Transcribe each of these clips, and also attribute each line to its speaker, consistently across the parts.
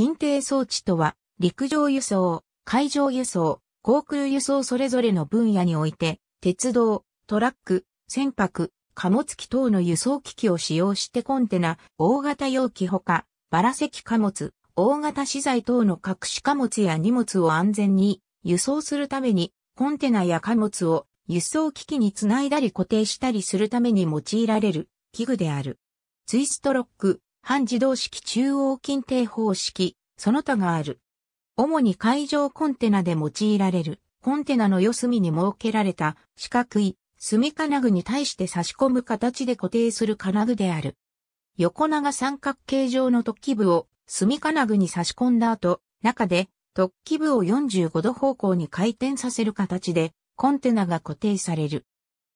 Speaker 1: 近定装置とは、陸上輸送、海上輸送、航空輸送それぞれの分野において、鉄道、トラック、船舶、貨物機等の輸送機器を使用してコンテナ、大型容器ほか、バラ石貨物、大型資材等の各種貨物や荷物を安全に輸送するために、コンテナや貨物を輸送機器につないだり固定したりするために用いられる器具である。ツイストロック、半自動式中央近定方式、その他がある。主に海上コンテナで用いられる、コンテナの四隅に設けられた四角い隅金具に対して差し込む形で固定する金具である。横長三角形状の突起部を隅金具に差し込んだ後、中で突起部を45度方向に回転させる形でコンテナが固定される。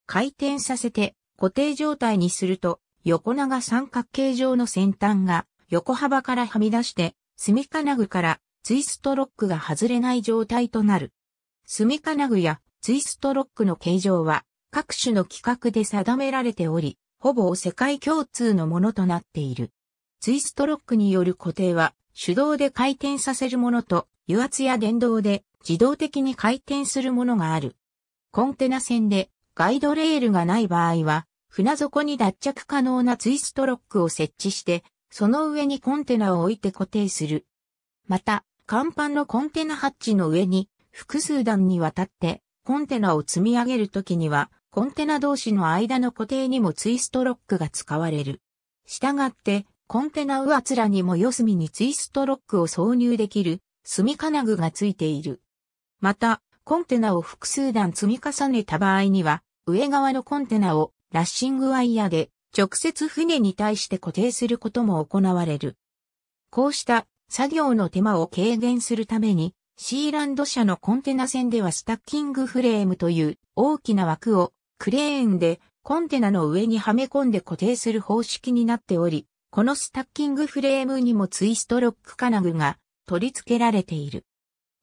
Speaker 1: 回転させて固定状態にすると横長三角形状の先端が横幅からはみ出して、隅金具からツイストロックが外れない状態となる。隅金具やツイストロックの形状は各種の規格で定められており、ほぼ世界共通のものとなっている。ツイストロックによる固定は手動で回転させるものと油圧や電動で自動的に回転するものがある。コンテナ船でガイドレールがない場合は船底に脱着可能なツイストロックを設置して、その上にコンテナを置いて固定する。また、甲板のコンテナハッチの上に複数段にわたってコンテナを積み上げるときには、コンテナ同士の間の固定にもツイストロックが使われる。したがって、コンテナ上つらにも四隅にツイストロックを挿入できる、隅金具がついている。また、コンテナを複数段積み重ねた場合には、上側のコンテナをラッシングワイヤで直接船に対して固定することも行われる。こうした作業の手間を軽減するために、シーランド社のコンテナ船ではスタッキングフレームという大きな枠をクレーンでコンテナの上にはめ込んで固定する方式になっており、このスタッキングフレームにもツイストロック金具が取り付けられている。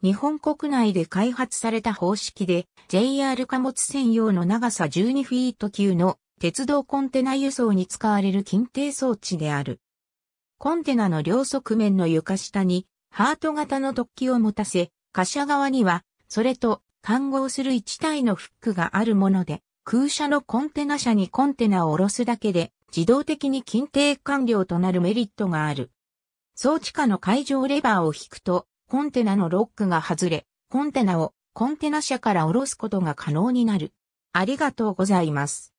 Speaker 1: 日本国内で開発された方式で JR 貨物専用の長さ12フィート級の鉄道コンテナ輸送に使われる近定装置である。コンテナの両側面の床下にハート型の突起を持たせ、貨車側にはそれと換合する一体のフックがあるもので、空車のコンテナ車にコンテナを下ろすだけで自動的に近定完了となるメリットがある。装置下の海上レバーを引くと、コンテナのロックが外れ、コンテナをコンテナ車から降ろすことが可能になる。ありがとうございます。